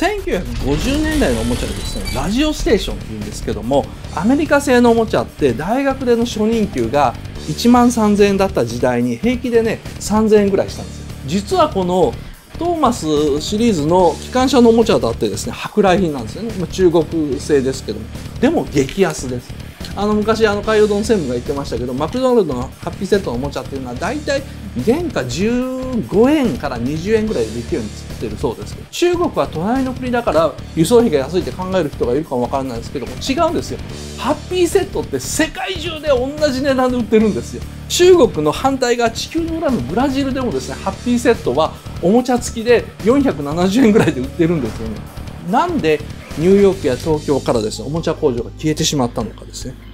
1950年代のおもちゃでですねラジオステーションっていうんですけどもアメリカ製のおもちゃって大学での初任給が1万3000円だった時代に平気でね3000円ぐらいしたんですよ実はこのトーマスシリーズの機関車のおもちゃだってですね舶来品なんですよね中国製ですけどもでも激安ですあの昔あの海洋丼専務が言ってましたけどマクドナルドのハッピーセットのおもちゃっていうのは大体原価15円から20円ぐらいでできるように作ってるそうですけど中国は隣の国だから輸送費が安いって考える人がいるかもわからないですけども違うんですよハッピーセットって世界中で同じ値段で売ってるんですよ中国の反対側地球の裏のブラジルでもですねハッピーセットはおもちゃ付きで470円ぐらいで売ってるんですよねなんでニューヨークや東京からですねおもちゃ工場が消えてしまったのかですね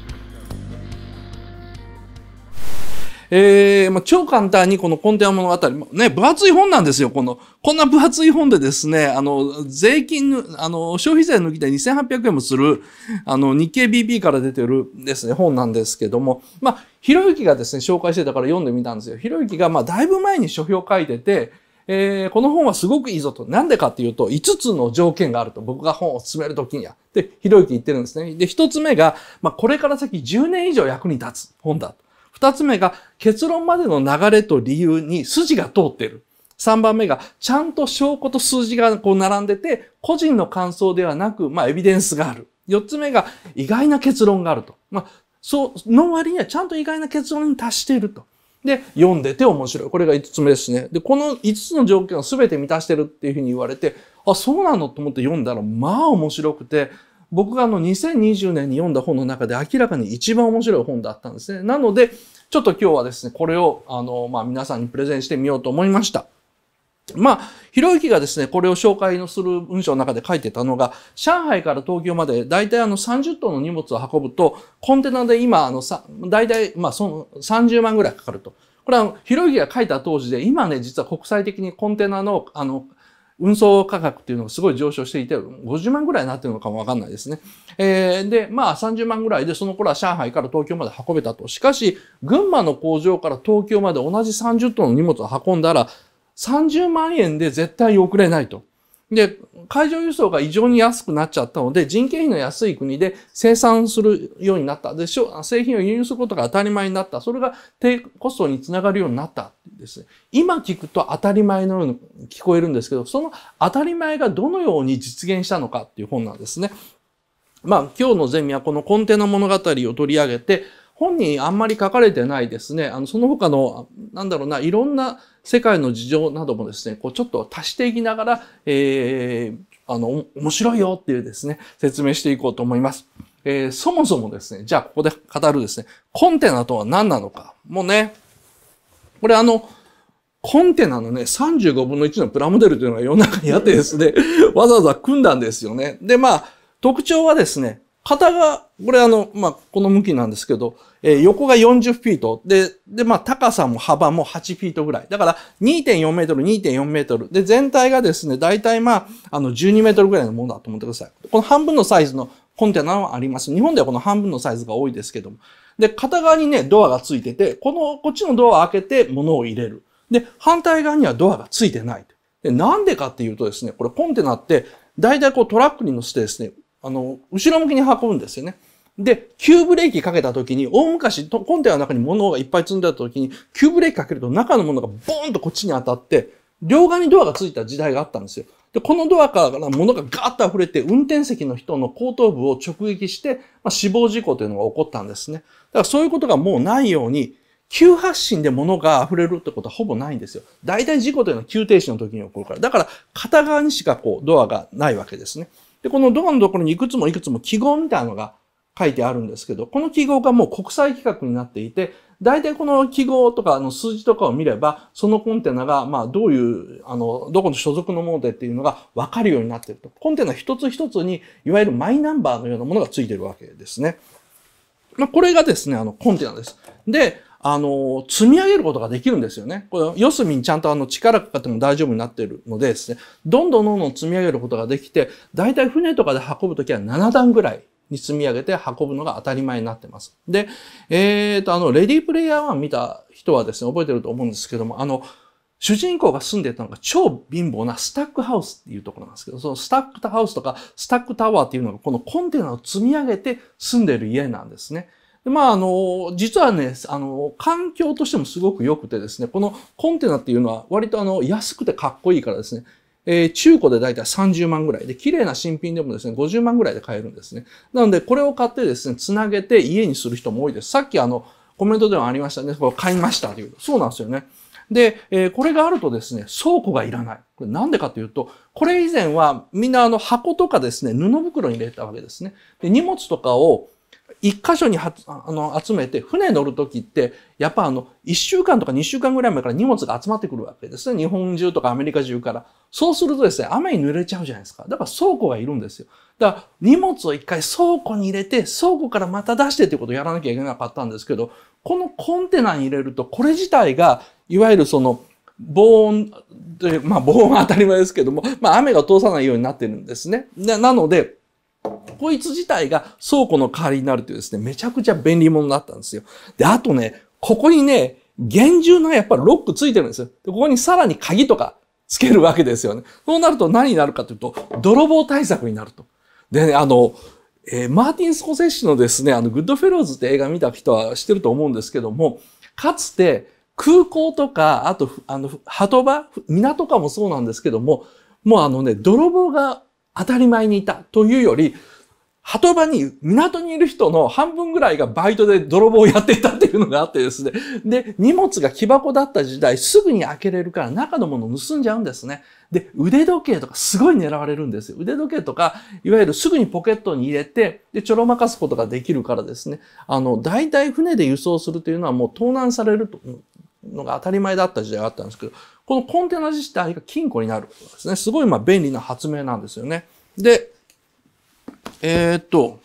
えー、まあ、超簡単にこのコンテナ物語、ね、分厚い本なんですよ、この、こんな分厚い本でですね、あの、税金、あの、消費税抜きで2800円もする、あの、日経 BP から出てるですね、本なんですけども、まあ、ひろゆきがですね、紹介してたから読んでみたんですよ。ひろゆきが、まあ、だいぶ前に書評書いてて、えー、この本はすごくいいぞと。なんでかっていうと、5つの条件があると。僕が本を進めるときには。で、ひろゆき言ってるんですね。で、1つ目が、まあ、これから先10年以上役に立つ本だと。二つ目が結論までの流れと理由に筋が通ってる。三番目がちゃんと証拠と数字がこう並んでて、個人の感想ではなく、まあエビデンスがある。四つ目が意外な結論があると。まあ、そう、の割にはちゃんと意外な結論に達していると。で、読んでて面白い。これが五つ目ですね。で、この五つの条件を全て満たしてるっていうふうに言われて、あ、そうなのと思って読んだら、まあ面白くて、僕があの2020年に読んだ本の中で明らかに一番面白い本だったんですね。なので、ちょっと今日はですね、これをあの、まあ、皆さんにプレゼンしてみようと思いました。まあ、ひろゆきがですね、これを紹介のする文章の中で書いてたのが、上海から東京まで大体あの30トンの荷物を運ぶと、コンテナで今あのさ、大体まあその30万ぐらいかかると。これはひろゆきが書いた当時で、今ね、実は国際的にコンテナのあの運送価格っていうのがすごい上昇していて、50万ぐらいになってるのかもわかんないですね。えー、で、まあ30万ぐらいで、その頃は上海から東京まで運べたと。しかし、群馬の工場から東京まで同じ30トンの荷物を運んだら、30万円で絶対遅れないと。で、海上輸送が異常に安くなっちゃったので、人件費の安い国で生産するようになった。で、製品を輸入することが当たり前になった。それが低コストにつながるようになったですね。今聞くと当たり前のように聞こえるんですけど、その当たり前がどのように実現したのかっていう本なんですね。まあ、今日のゼミはこのコンテナ物語を取り上げて、本にあんまり書かれてないですね。あの、その他の、なんだろうな、いろんな世界の事情などもですね、こうちょっと足していきながら、えー、あの、面白いよっていうですね、説明していこうと思います。えー、そもそもですね、じゃあここで語るですね、コンテナとは何なのか。もうね、これあの、コンテナのね、35分の1のプラモデルというのが世の中にあってですね、わざわざ組んだんですよね。で、まあ、特徴はですね、型が、これあの、まあ、この向きなんですけど、えー、横が40フィート。で、で、まあ、高さも幅も8フィートぐらい。だから、2.4メートル、2.4メートル。で、全体がですね、大体まあ、あの、12メートルぐらいのものだと思ってください。この半分のサイズのコンテナはあります。日本ではこの半分のサイズが多いですけども。で、片側にね、ドアがついてて、この、こっちのドアを開けて物を入れる。で、反対側にはドアがついてない。で、なんでかっていうとですね、これコンテナって、大体こうトラックに乗せてですね、あの、後ろ向きに運ぶんですよね。で、急ブレーキかけた時に、大昔、コンテナの中に物がいっぱい積んでた時に、急ブレーキかけると中の物がボーンとこっちに当たって、両側にドアがついた時代があったんですよ。で、このドアから物がガーッと溢れて、運転席の人の後頭部を直撃して、まあ、死亡事故というのが起こったんですね。だからそういうことがもうないように、急発進で物が溢れるってことはほぼないんですよ。大体事故というのは急停止の時に起こるから。だから、片側にしかこう、ドアがないわけですね。で、このドアのところにいくつもいくつも記号みたいなのが書いてあるんですけど、この記号がもう国際規格になっていて、大体この記号とかの数字とかを見れば、そのコンテナが、まあどういう、あの、どこの所属のものでっていうのが分かるようになっていると。コンテナ一つ一つに、いわゆるマイナンバーのようなものがついているわけですね。まあこれがですね、あの、コンテナです。で、あの、積み上げることができるんですよね。これ、四隅にちゃんとあの力かかっても大丈夫になってるのでですね、どんどんどんどん積み上げることができて、だいたい船とかで運ぶときは7段ぐらいに積み上げて運ぶのが当たり前になってます。で、えっ、ー、と、あの、レディープレイヤー1見た人はですね、覚えてると思うんですけども、あの、主人公が住んでたのが超貧乏なスタックハウスっていうところなんですけど、そのスタックハウスとかスタックタワーっていうのがこのコンテナを積み上げて住んでる家なんですね。でまあ、あの、実はね、あの、環境としてもすごく良くてですね、このコンテナっていうのは割とあの、安くてかっこいいからですね、えー、中古でだいたい30万ぐらいで、綺麗な新品でもですね、50万ぐらいで買えるんですね。なので、これを買ってですね、つなげて家にする人も多いです。さっきあの、コメントでもありましたね、これ買いましたという。そうなんですよね。で、えー、これがあるとですね、倉庫がいらない。これなんでかというと、これ以前はみんなあの箱とかですね、布袋に入れたわけですね。で、荷物とかを一箇所にあの集めて、船乗る時って、やっぱあの、一週間とか二週間ぐらい前から荷物が集まってくるわけですね。日本中とかアメリカ中から。そうするとですね、雨に濡れちゃうじゃないですか。だから倉庫がいるんですよ。だから荷物を一回倉庫に入れて、倉庫からまた出してってことをやらなきゃいけなかったんですけど、このコンテナに入れると、これ自体が、いわゆるその、防音という、まあ防音は当たり前ですけども、まあ雨が通さないようになってるんですね。なので、こいつ自体が倉庫の代わりになるというですね、めちゃくちゃ便利者だったんですよ。で、あとね、ここにね、厳重なやっぱロックついてるんですよ。でここにさらに鍵とかつけるわけですよね。そうなると何になるかというと、泥棒対策になると。でね、あの、えー、マーティン・スコセッシのですね、あの、グッドフェローズって映画見た人は知ってると思うんですけども、かつて空港とか、あと、あの、鳩場、港とかもそうなんですけども、もうあのね、泥棒が当たり前にいたというより、鳩場に、港にいる人の半分ぐらいがバイトで泥棒をやっていたっていうのがあってですね。で、荷物が木箱だった時代、すぐに開けれるから中のものを盗んじゃうんですね。で、腕時計とかすごい狙われるんですよ。腕時計とか、いわゆるすぐにポケットに入れて、で、ちょろまかすことができるからですね。あの、大体船で輸送するというのはもう盗難されると。のが当たり前だった時代があったんですけど、このコンテナ自体が金庫になるですね。すごいま便利な発明なんですよね。で、えー、っと、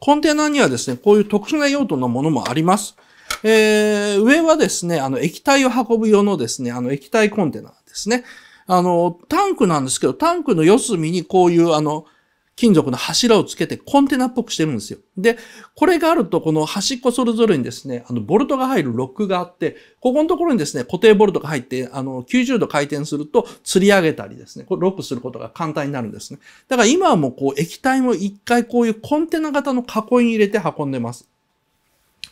コンテナにはですね、こういう特殊な用途のものもあります。えー、上はですね、あの、液体を運ぶ用のですね、あの、液体コンテナですね。あの、タンクなんですけど、タンクの四隅にこういう、あの、金属の柱をつけてコンテナっぽくしてるんですよ。で、これがあると、この端っこそれぞれにですね、あの、ボルトが入るロックがあって、ここのところにですね、固定ボルトが入って、あの、90度回転すると吊り上げたりですね、これロックすることが簡単になるんですね。だから今はもうこう、液体も一回こういうコンテナ型の囲いに入れて運んでます。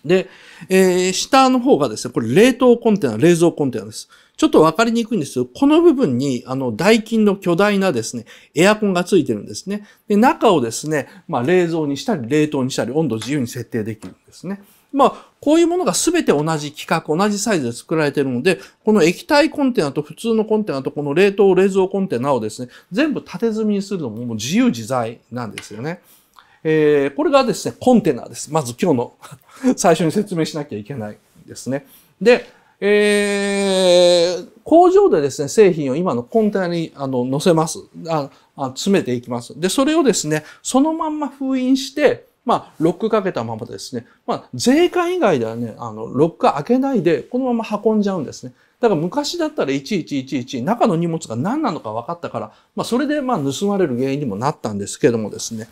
で、えー、下の方がですね、これ冷凍コンテナ、冷蔵コンテナです。ちょっとわかりにくいんですけど、この部分に、あの、ダイキンの巨大なですね、エアコンがついてるんですね。で、中をですね、まあ、冷蔵にしたり、冷凍にしたり、温度自由に設定できるんですね。まあ、こういうものがすべて同じ規格、同じサイズで作られているので、この液体コンテナと普通のコンテナとこの冷凍冷蔵コンテナをですね、全部縦積みにするのももう自由自在なんですよね。えー、これがですね、コンテナです。まず今日の 最初に説明しなきゃいけないですね。で、えー、工場でですね、製品を今のコンテナにあの乗せますああ。詰めていきます。で、それをですね、そのまんま封印して、まあ、ロックかけたままですね。まあ、税関以外ではね、あの、ロック開けないで、このまま運んじゃうんですね。だから昔だったら11111、中の荷物が何なのか分かったから、まあ、それで、まあ、盗まれる原因にもなったんですけどもですね。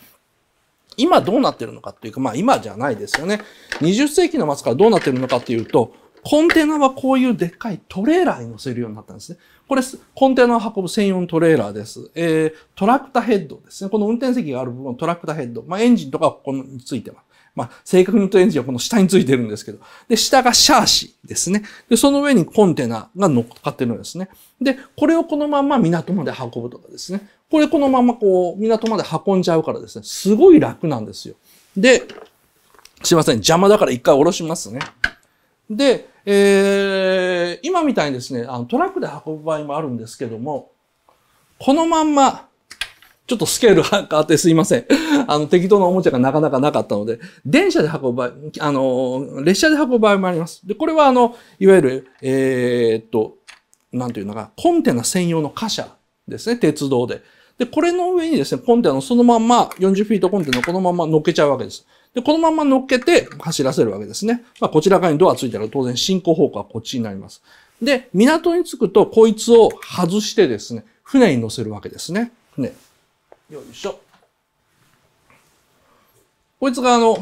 今どうなってるのかっていうか、まあ今じゃないですよね。20世紀の末からどうなってるのかっていうと、コンテナはこういうでっかいトレーラーに乗せるようになったんですね。これ、コンテナを運ぶ専用のトレーラーです。えー、トラクタヘッドですね。この運転席がある部分、トラクタヘッド。まあエンジンとかここについてます。まあ、正確に言うとエンジンはこの下についてるんですけど、で、下がシャーシですね。で、その上にコンテナが乗っかってるんですね。で、これをこのまま港まで運ぶとかですね。これこのままこう、港まで運んじゃうからですね、すごい楽なんですよ。で、すいません、邪魔だから一回下ろしますね。で、えー、今みたいにですね、あのトラックで運ぶ場合もあるんですけども、このまんまちょっとスケールが変わってすいません。あの、適当なおもちゃがなかなかなかったので、電車で運ぶ場合、あの、列車で運ぶ場合もあります。で、これはあの、いわゆる、えー、っと、なんていうのが、コンテナ専用の貨車ですね、鉄道で。で、これの上にですね、コンテナのそのまんま、40フィートコンテナこのまま乗っけちゃうわけです。で、このまま乗っけて走らせるわけですね。まあ、こちら側にドアついたら当然進行方向はこっちになります。で、港に着くと、こいつを外してですね、船に乗せるわけですね。船。よいしょ。こいつがあの、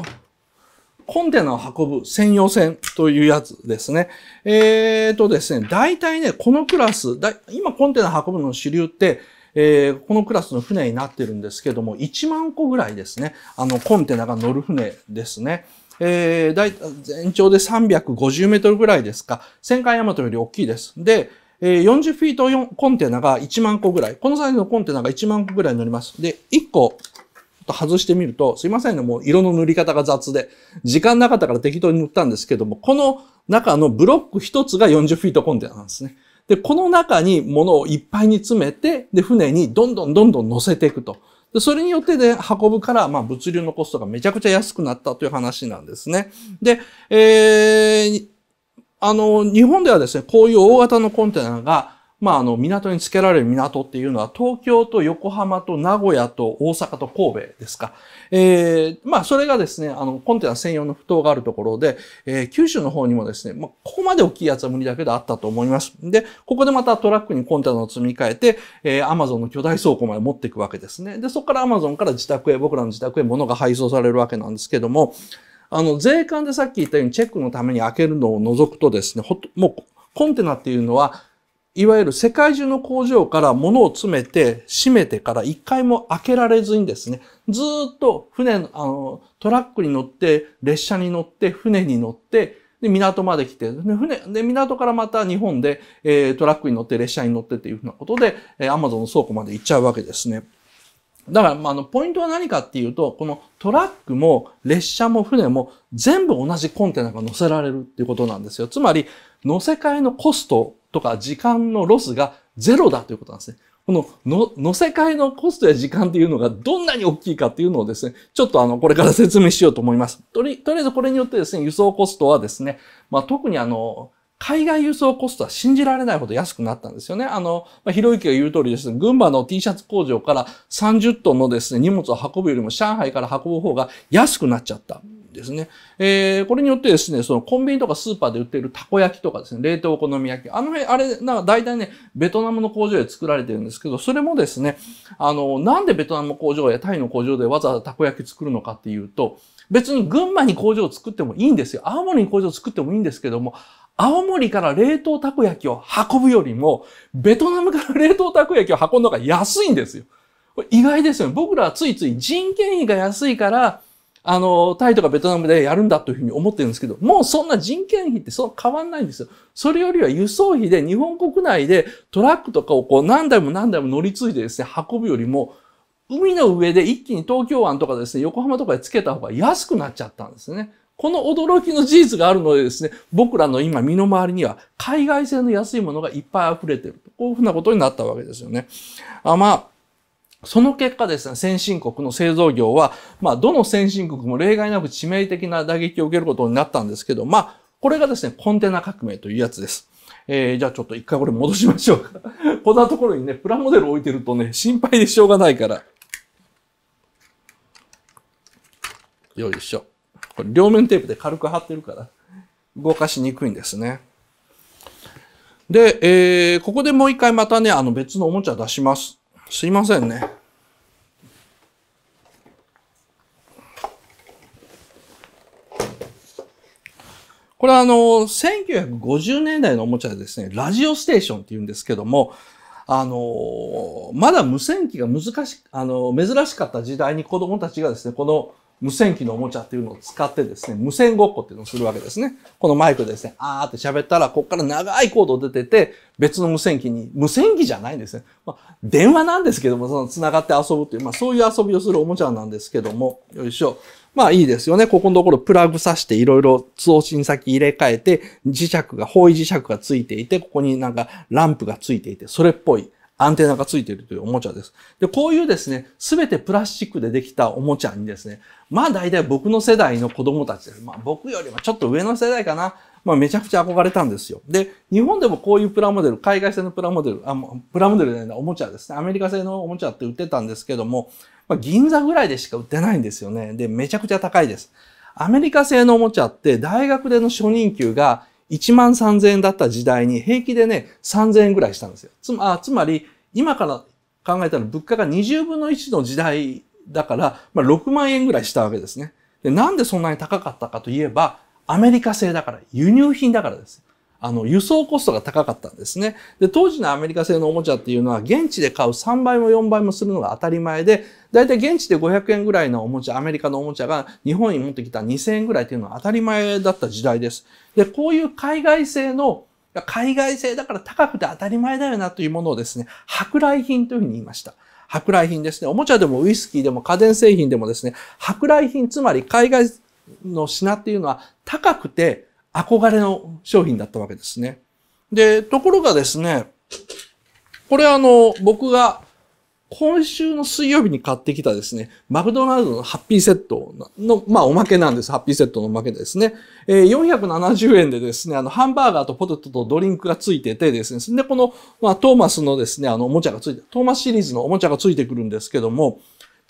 コンテナを運ぶ専用船というやつですね。えーとですね、大体ね、このクラス、だ今コンテナ運ぶの主流って、えー、このクラスの船になってるんですけども、1万個ぐらいですね。あの、コンテナが乗る船ですね。えー、体全長で350メートルぐらいですか。旋回ヤマトより大きいです。で、40フィートコンテナが1万個ぐらい。このサイズのコンテナが1万個ぐらいになります。で、1個、外してみると、すいませんね、もう色の塗り方が雑で、時間なかったから適当に塗ったんですけども、この中のブロック1つが40フィートコンテナなんですね。で、この中に物をいっぱいに詰めて、で、船にどんどんどんどん乗せていくと。で、それによってで、ね、運ぶから、まあ、物流のコストがめちゃくちゃ安くなったという話なんですね。で、えー、あの、日本ではですね、こういう大型のコンテナが、まあ、あの、港につけられる港っていうのは、東京と横浜と名古屋と大阪と神戸ですか。えー、まあ、それがですね、あの、コンテナ専用の不当があるところで、えー、九州の方にもですね、まあ、ここまで大きいやつは無理だけどあったと思います。で、ここでまたトラックにコンテナを積み替えて、えー、アマゾンの巨大倉庫まで持っていくわけですね。で、そこからアマゾンから自宅へ、僕らの自宅へ物が配送されるわけなんですけども、あの、税関でさっき言ったようにチェックのために開けるのを除くとですね、ほともうコンテナっていうのは、いわゆる世界中の工場から物を詰めて閉めてから一回も開けられずにですね、ずっと船の、あの、トラックに乗って、列車に乗って、船に乗って、で、港まで来て、で、船、で、港からまた日本で、えー、トラックに乗って、列車に乗ってっていうふうなことで、えー、アマゾンの倉庫まで行っちゃうわけですね。だから、まあ、あの、ポイントは何かっていうと、このトラックも列車も船も全部同じコンテナが載せられるっていうことなんですよ。つまり、乗せ替えのコストとか時間のロスがゼロだということなんですね。このの、乗せ替えのコストや時間っていうのがどんなに大きいかっていうのをですね、ちょっとあの、これから説明しようと思います。とり、とりあえずこれによってですね、輸送コストはですね、まあ、特にあの、海外輸送コストは信じられないほど安くなったんですよね。あの、まあ、ひろが言う通りですね、群馬の T シャツ工場から30トンのですね、荷物を運ぶよりも上海から運ぶ方が安くなっちゃった。ですね。えー、これによってですね、そのコンビニとかスーパーで売っているたこ焼きとかですね、冷凍お好み焼き、あの辺、あれ、なんか大体ね、ベトナムの工場で作られてるんですけど、それもですね、あの、なんでベトナム工場やタイの工場でわざわざたこ焼き作るのかっていうと、別に群馬に工場を作ってもいいんですよ。青森に工場を作ってもいいんですけども、青森から冷凍たこ焼きを運ぶよりも、ベトナムから冷凍たこ焼きを運ぶのが安いんですよ。これ意外ですよね。僕らはついつい人件費が安いから、あの、タイとかベトナムでやるんだというふうに思ってるんですけど、もうそんな人件費ってそう変わんないんですよ。それよりは輸送費で日本国内でトラックとかをこう何台も何台も乗り継いでですね、運ぶよりも、海の上で一気に東京湾とかですね、横浜とかでつけた方が安くなっちゃったんですね。この驚きの事実があるのでですね、僕らの今身の回りには海外製の安いものがいっぱい溢れてる。こういうふうなことになったわけですよね。あまあその結果ですね、先進国の製造業は、まあ、どの先進国も例外なく致命的な打撃を受けることになったんですけど、まあ、これがですね、コンテナ革命というやつです。えー、じゃあちょっと一回これ戻しましょうか。こんなところにね、プラモデル置いてるとね、心配でしょうがないから。よいしょ。これ両面テープで軽く貼ってるから、動かしにくいんですね。で、えー、ここでもう一回またね、あの別のおもちゃ出します。すいませんね。これはあの、1950年代のおもちゃでですね、ラジオステーションって言うんですけども、あの、まだ無線機が難し、あの、珍しかった時代に子供たちがですね、この無線機のおもちゃっていうのを使ってですね、無線ごっこっていうのをするわけですね。このマイクでですね、あーって喋ったら、こっから長いコード出てて、別の無線機に、無線機じゃないんですね。まあ、電話なんですけども、その繋がって遊ぶっていう、まあそういう遊びをするおもちゃなんですけども、よいしょ。まあいいですよね。ここのところプラグさしていろいろ通信先入れ替えて、磁石が、方位磁石がついていて、ここになんかランプがついていて、それっぽい。アンテナがついているというおもちゃです。で、こういうですね、すべてプラスチックでできたおもちゃにですね、まあ大体僕の世代の子供たちです。まあ僕よりもちょっと上の世代かな。まあめちゃくちゃ憧れたんですよ。で、日本でもこういうプラモデル、海外製のプラモデル、あプラモデルじゃないな、おもちゃですね。アメリカ製のおもちゃって売ってたんですけども、まあ銀座ぐらいでしか売ってないんですよね。で、めちゃくちゃ高いです。アメリカ製のおもちゃって大学での初任給が1万3000円だった時代に平気でね、3000円ぐらいしたんですよ。つまつまり、今から考えたら物価が20分の1の時代だから、まあ、6万円ぐらいしたわけですねで。なんでそんなに高かったかといえば、アメリカ製だから、輸入品だからです。あの、輸送コストが高かったんですね。で、当時のアメリカ製のおもちゃっていうのは、現地で買う3倍も4倍もするのが当たり前で、だいたい現地で500円ぐらいのおもちゃ、アメリカのおもちゃが日本に持ってきた2000円ぐらいっていうのは当たり前だった時代です。で、こういう海外製の海外製だから高くて当たり前だよなというものをですね、舶来品というふうに言いました。舶来品ですね。おもちゃでもウイスキーでも家電製品でもですね、舶来品、つまり海外の品っていうのは高くて憧れの商品だったわけですね。で、ところがですね、これあの、僕が今週の水曜日に買ってきたですね、マクドナルドのハッピーセットの、まあおまけなんです。ハッピーセットのおまけですね。えー、470円でですね、あの、ハンバーガーとポテトとドリンクがついててですね、で、この、まあトーマスのですね、あの、おもちゃがついて、トーマスシリーズのおもちゃがついてくるんですけども、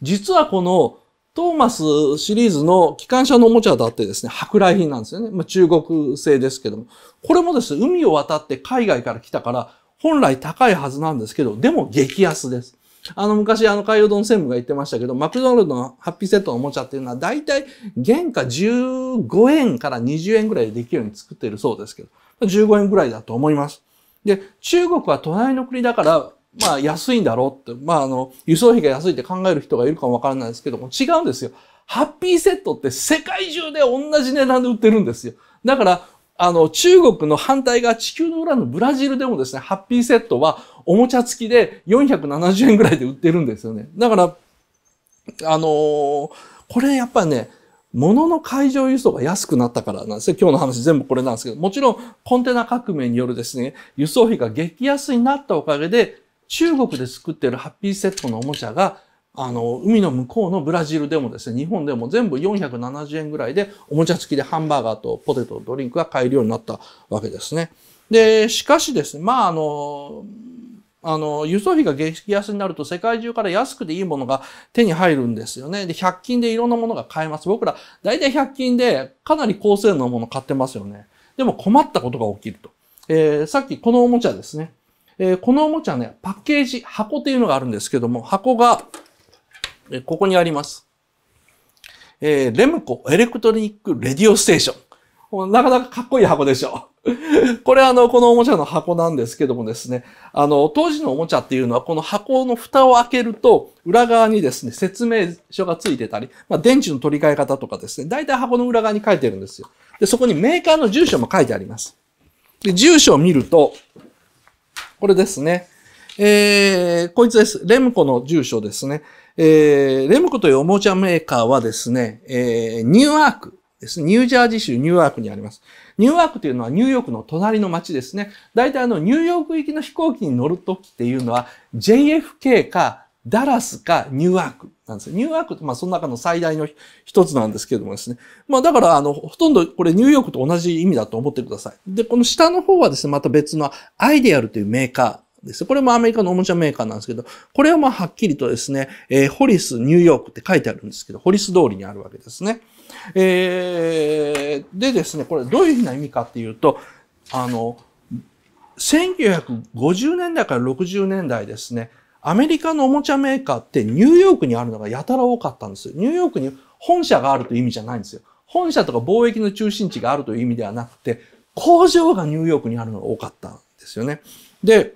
実はこのトーマスシリーズの機関車のおもちゃだってですね、舶来品なんですよね。まあ、中国製ですけども。これもですね、海を渡って海外から来たから、本来高いはずなんですけど、でも激安です。あの、昔、あの、海洋丼専務が言ってましたけど、マクドナルドのハッピーセットのおもちゃっていうのは、だいたい原価15円から20円ぐらいでできるように作っているそうですけど、15円ぐらいだと思います。で、中国は隣の国だから、まあ安いんだろうって、まああの、輸送費が安いって考える人がいるかもわからないですけども、違うんですよ。ハッピーセットって世界中で同じ値段で売ってるんですよ。だから、あの、中国の反対側、地球の裏のブラジルでもですね、ハッピーセットはおもちゃ付きで470円ぐらいで売ってるんですよね。だから、あのー、これやっぱね、物の海上輸送が安くなったからなんですね。今日の話全部これなんですけど、もちろんコンテナ革命によるですね、輸送費が激安になったおかげで、中国で作っているハッピーセットのおもちゃが、あの、海の向こうのブラジルでもですね、日本でも全部470円ぐらいで、おもちゃ付きでハンバーガーとポテト、ドリンクが買えるようになったわけですね。で、しかしですね、まあ、あの、あの、輸送費が激安になると世界中から安くていいものが手に入るんですよね。で、100均でいろんなものが買えます。僕ら、大体100均でかなり高性能のもの買ってますよね。でも困ったことが起きると。えー、さっきこのおもちゃですね。えー、このおもちゃね、パッケージ、箱というのがあるんですけども、箱が、えー、ここにあります。えー、レムコエレクトリックレディオステーション。なかなかかっこいい箱でしょ。う。これあの、このおもちゃの箱なんですけどもですね、あの、当時のおもちゃっていうのは、この箱の蓋を開けると、裏側にですね、説明書がついてたり、まあ、電池の取り替え方とかですね、大体箱の裏側に書いてるんですよ。で、そこにメーカーの住所も書いてあります。で、住所を見ると、これですね。えー、こいつです。レムコの住所ですね。えー、レムコというおもちゃメーカーはですね、えー、ニューアークですニュージャージー州ニューアークにあります。ニューアークというのはニューヨークの隣の街ですね。大体あの、ニューヨーク行きの飛行機に乗るときっていうのは JFK かダラスかニューワークなんですよ。ニューワークって、まあ、その中の最大の一つなんですけどもですね。まあ、だから、あの、ほとんどこれニューヨークと同じ意味だと思ってください。で、この下の方はですね、また別のアイデアルというメーカー。です。これもアメリカのおもちゃメーカーなんですけど、これはまあはっきりとですね、えー、ホリス、ニューヨークって書いてあるんですけど、ホリス通りにあるわけですね。えー、でですね、これどういうふうな意味かっていうと、あの、1950年代から60年代ですね、アメリカのおもちゃメーカーってニューヨークにあるのがやたら多かったんです。よ。ニューヨークに本社があるという意味じゃないんですよ。本社とか貿易の中心地があるという意味ではなくて、工場がニューヨークにあるのが多かったんですよね。で、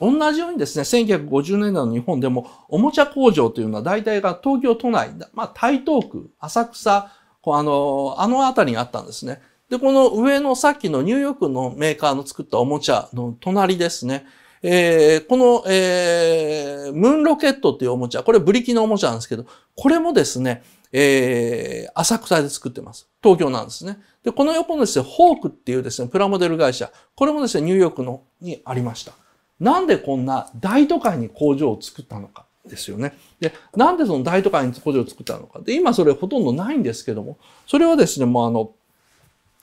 同じようにですね、1950年代の日本でも、おもちゃ工場というのは大体が東京都内、まあ台東区、浅草、あの、あの辺りにあったんですね。で、この上のさっきのニューヨークのメーカーの作ったおもちゃの隣ですね。えー、この、えー、ムーンロケットっていうおもちゃ、これブリキのおもちゃなんですけど、これもですね、えー、浅草で作ってます。東京なんですね。で、この横のですね、ホークっていうですね、プラモデル会社、これもですね、ニューヨークのにありました。なんでこんな大都会に工場を作ったのかですよね。で、なんでその大都会に工場を作ったのか。で、今それほとんどないんですけども、それはですね、もうあの、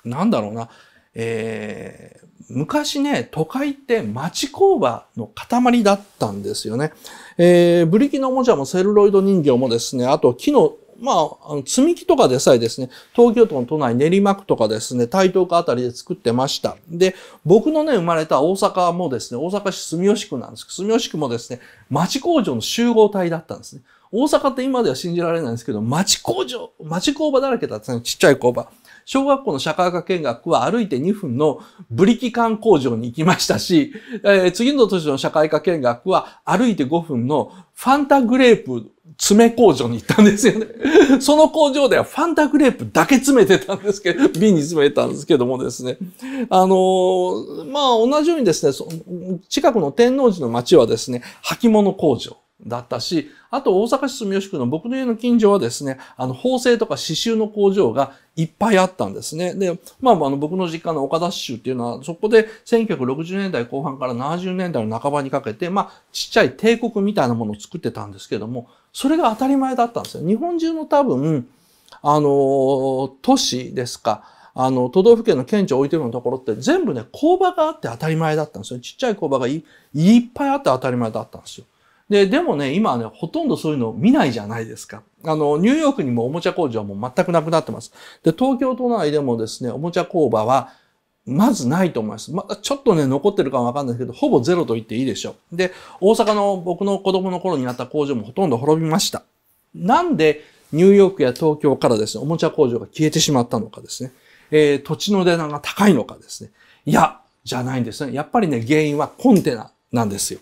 なんだろうな、えー、昔ね、都会って町工場の塊だったんですよね。えー、ブリキのおもちゃもセルロイド人形もですね、あと木のまあ、あの積み木とかでさえですね、東京都の都内練馬区とかですね、台東区あたりで作ってました。で、僕のね、生まれた大阪もですね、大阪市住吉区なんですけど、住吉区もですね、町工場の集合体だったんですね。大阪って今では信じられないんですけど、町工場、町工場だらけだったんですね、ちっちゃい工場。小学校の社会科見学は歩いて2分のブリキ缶工場に行きましたし、えー、次の年の社会科見学は歩いて5分のファンタグレープ詰め工場に行ったんですよね。その工場ではファンタグレープだけ詰めてたんですけど、瓶に詰めたんですけどもですね。あのー、まあ、同じようにですね、近くの天王寺の町はですね、履物工場。だったし、あと大阪市住吉区の僕の家の近所はですね、あの、縫製とか刺繍の工場がいっぱいあったんですね。で、まあ、あの、僕の実家の岡田市っていうのは、そこで1960年代後半から70年代の半ばにかけて、まあ、ちっちゃい帝国みたいなものを作ってたんですけども、それが当たり前だったんですよ。日本中の多分、あの、都市ですか、あの、都道府県の県庁置いてるのところって全部ね、工場があって当たり前だったんですよ。ちっちゃい工場がいっぱいあって当たり前だったんですよ。で、でもね、今はね、ほとんどそういうの見ないじゃないですか。あの、ニューヨークにもおもちゃ工場も全くなくなってます。で、東京都内でもですね、おもちゃ工場は、まずないと思います。まあ、ちょっとね、残ってるかわかんないけど、ほぼゼロと言っていいでしょう。で、大阪の僕の子供の頃にあった工場もほとんど滅びました。なんで、ニューヨークや東京からですね、おもちゃ工場が消えてしまったのかですね。えー、土地の値段が高いのかですね。いや、じゃないんですね。やっぱりね、原因はコンテナなんですよ。